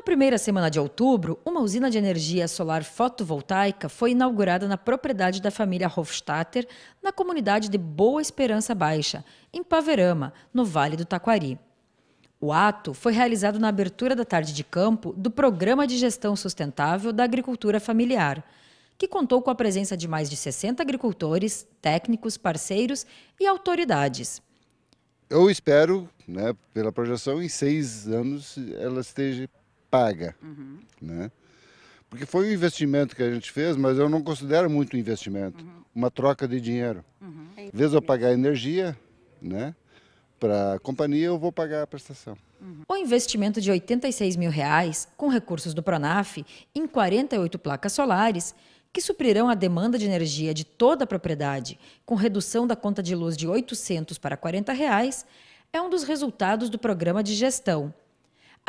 Na primeira semana de outubro, uma usina de energia solar fotovoltaica foi inaugurada na propriedade da família Hofstadter, na comunidade de Boa Esperança Baixa, em Paverama, no Vale do Taquari. O ato foi realizado na abertura da tarde de campo do Programa de Gestão Sustentável da Agricultura Familiar, que contou com a presença de mais de 60 agricultores, técnicos, parceiros e autoridades eu espero, né, pela projeção, em seis anos ela esteja paga. Uhum. Né? Porque foi um investimento que a gente fez, mas eu não considero muito um investimento. Uhum. Uma troca de dinheiro. Uhum. Em vez de eu pagar energia né, para a companhia, eu vou pagar a prestação. Uhum. O investimento de 86 mil reais, com recursos do Pronaf, em 48 placas solares, que suprirão a demanda de energia de toda a propriedade, com redução da conta de luz de 800 para 40 reais, é um dos resultados do programa de gestão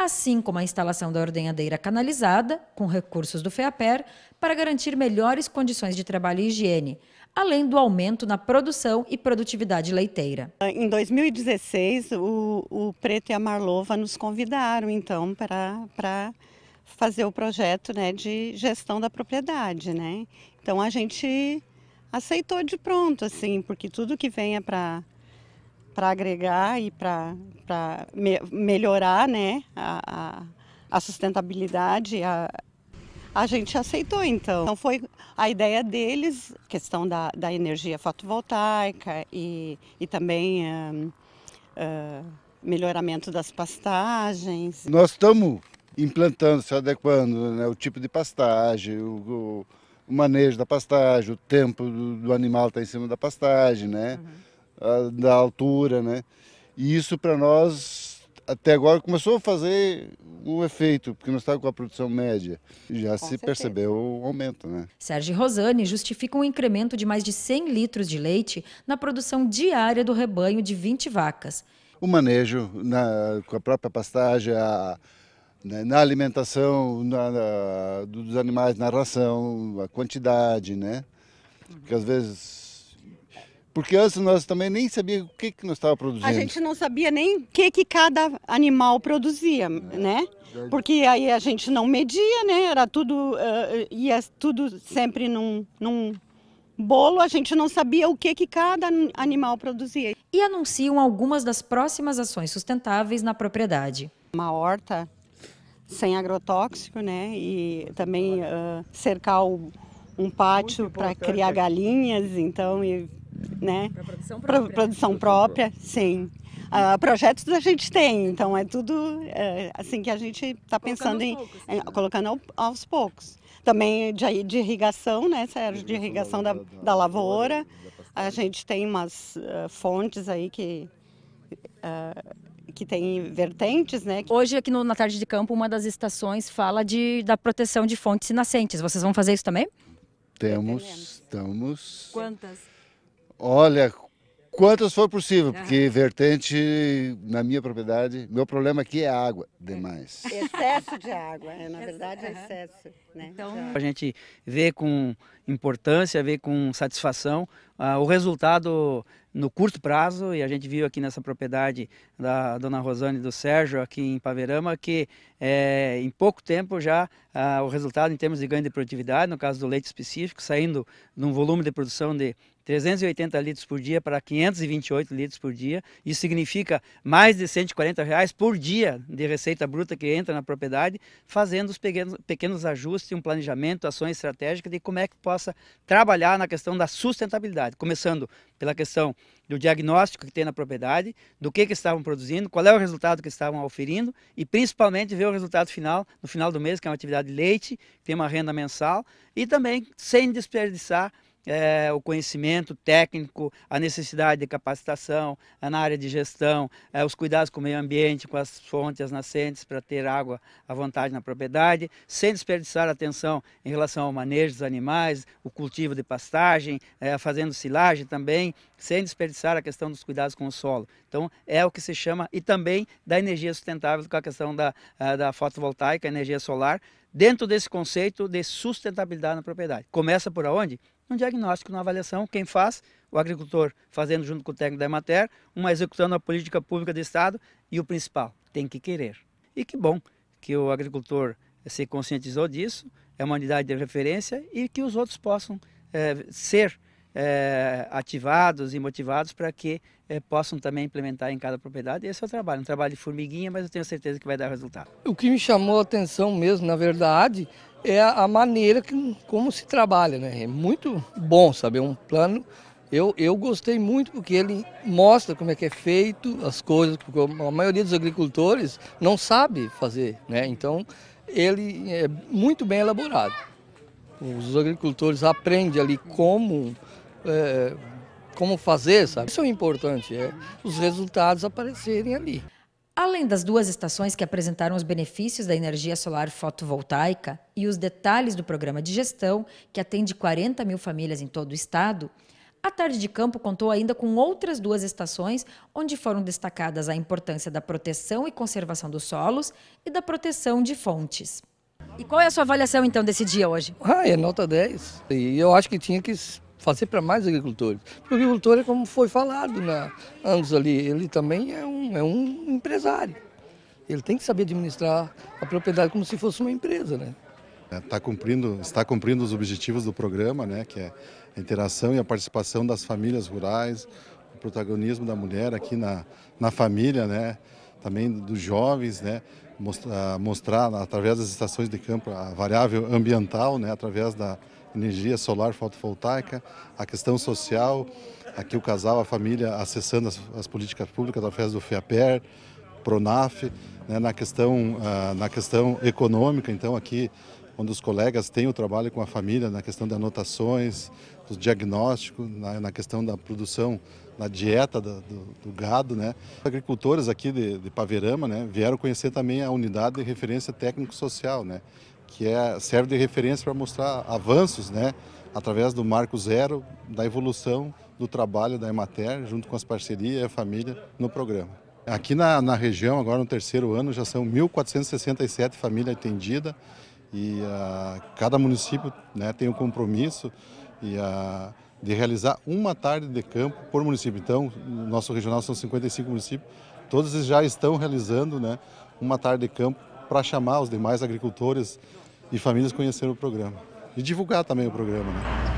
assim como a instalação da ordenhadeira canalizada, com recursos do FEAPER, para garantir melhores condições de trabalho e higiene, além do aumento na produção e produtividade leiteira. Em 2016, o, o Preto e a Marlova nos convidaram, então, para, para fazer o projeto né, de gestão da propriedade. Né? Então, a gente aceitou de pronto, assim, porque tudo que venha para para agregar e para me, melhorar né, a, a, a sustentabilidade. A, a gente aceitou, então. Então foi a ideia deles, questão da, da energia fotovoltaica e, e também uh, uh, melhoramento das pastagens. Nós estamos implantando, se adequando né, o tipo de pastagem, o, o, o manejo da pastagem, o tempo do, do animal estar tá em cima da pastagem, né? Uhum da altura, né? E isso para nós até agora começou a fazer um efeito, porque nós estávamos com a produção média. Já com se certeza. percebeu o aumento, né? Sérgio Rosane justifica um incremento de mais de 100 litros de leite na produção diária do rebanho de 20 vacas. O manejo na, com a própria pastagem, a, né, na alimentação na, na, dos animais, na ração, a quantidade, né? Porque às vezes porque antes nós também nem sabíamos o que, que nós estávamos produzindo. A gente não sabia nem o que, que cada animal produzia, é, né? Porque aí a gente não media, né? Era tudo, uh, ia tudo sempre num, num bolo, a gente não sabia o que, que cada animal produzia. E anunciam algumas das próximas ações sustentáveis na propriedade. Uma horta sem agrotóxico, né? E também uh, cercar o, um pátio para criar galinhas, então, e né? Para produção própria. Pro, produção própria, sim. Uh, projetos a gente tem, então é tudo é, assim que a gente está pensando em, poucos, em né? colocando ao, aos poucos. Também de, de irrigação, né, Sérgio? De irrigação da, da, da lavoura. A gente tem umas uh, fontes aí que. Uh, que tem vertentes, né? Hoje, aqui no, na Tarde de Campo, uma das estações fala de, da proteção de fontes nascentes. Vocês vão fazer isso também? Temos, estamos. Quantas? Olha, quantas for possível, porque vertente na minha propriedade, meu problema aqui é água demais. É excesso de água, é, na verdade é excesso. Né? Então... A gente vê com importância, vê com satisfação ah, o resultado no curto prazo e a gente viu aqui nessa propriedade da dona Rosane e do Sérgio aqui em Paverama que é, em pouco tempo já ah, o resultado em termos de ganho de produtividade, no caso do leite específico, saindo de um volume de produção de 380 litros por dia para 528 litros por dia. Isso significa mais de 140 reais por dia de receita bruta que entra na propriedade, fazendo os pequenos, pequenos ajustes, um planejamento, ações estratégicas de como é que possa trabalhar na questão da sustentabilidade. Começando pela questão do diagnóstico que tem na propriedade, do que, que estavam produzindo, qual é o resultado que estavam oferindo e principalmente ver o resultado final, no final do mês, que é uma atividade leite, tem uma renda mensal e também sem desperdiçar é, o conhecimento técnico, a necessidade de capacitação é, na área de gestão, é, os cuidados com o meio ambiente, com as fontes, as nascentes, para ter água à vontade na propriedade, sem desperdiçar atenção em relação ao manejo dos animais, o cultivo de pastagem, é, fazendo silagem também, sem desperdiçar a questão dos cuidados com o solo. Então, é o que se chama, e também da energia sustentável, com a questão da, é, da fotovoltaica, energia solar, dentro desse conceito de sustentabilidade na propriedade. Começa por onde? um diagnóstico, uma avaliação. Quem faz? O agricultor, fazendo junto com o técnico da Emater, uma executando a política pública do Estado e o principal, tem que querer. E que bom que o agricultor se conscientizou disso, é uma unidade de referência e que os outros possam é, ser é, ativados e motivados para que é, possam também implementar em cada propriedade. Esse é o trabalho, um trabalho de formiguinha, mas eu tenho certeza que vai dar resultado. O que me chamou a atenção mesmo, na verdade, é a maneira que, como se trabalha, né? É muito bom saber um plano. Eu, eu gostei muito porque ele mostra como é que é feito as coisas, porque a maioria dos agricultores não sabe fazer, né? Então ele é muito bem elaborado. Os agricultores aprendem ali como, é, como fazer, sabe? Isso é importante, é os resultados aparecerem ali. Além das duas estações que apresentaram os benefícios da energia solar fotovoltaica e os detalhes do programa de gestão, que atende 40 mil famílias em todo o estado, a tarde de campo contou ainda com outras duas estações, onde foram destacadas a importância da proteção e conservação dos solos e da proteção de fontes. E qual é a sua avaliação então desse dia hoje? Ah, é nota 10. E eu acho que tinha que fazer para mais agricultores. Porque o agricultor é como foi falado na né? anos ali, ele também é um, é um empresário. Ele tem que saber administrar a propriedade como se fosse uma empresa, né? Está é, cumprindo, está cumprindo os objetivos do programa, né, que é a interação e a participação das famílias rurais, o protagonismo da mulher aqui na, na família, né, também dos jovens, né? mostrar, através das estações de campo a variável ambiental, né? através da energia solar fotovoltaica, a questão social, aqui o casal, a família acessando as, as políticas públicas através do FEAPER, Pronaf, né? na, questão, uh, na questão econômica, então aqui onde os colegas têm o trabalho com a família na questão de anotações, dos diagnósticos, na, na questão da produção na dieta do, do, do, gado. Né? Agricultores aqui de, de Paverama né, vieram conhecer também a unidade de referência técnico-social, né, que é, serve de referência para mostrar avanços né, através do marco zero da evolução do trabalho da Emater, junto com as parcerias e a família no programa. Aqui na, na, região, agora no terceiro ano, já são 1.467 famílias atendidas e uh, cada município né, tem um compromisso e uh, de realizar uma tarde de campo por município. Então, no nosso regional são 55 municípios, todos já estão realizando né, uma tarde de campo para chamar os demais agricultores e famílias a conhecer o programa. E divulgar também o programa. Né?